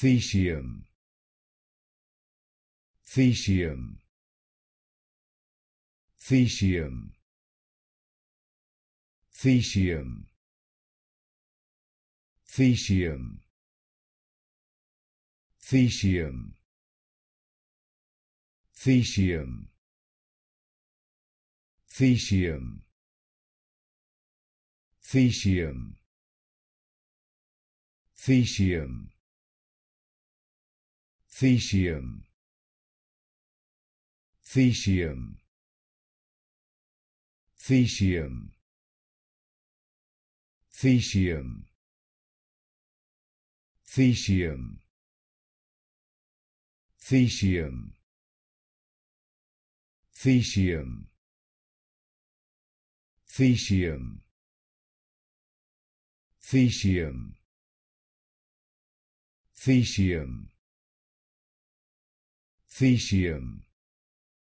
Thesium Thesium Thesium Thesium Thesium Thesium Thesium Thesium Thesium Thesium Thesium Thesium Thesium Thesium Thesium Thesium Thesium Thesium Thesium Thesium Thesium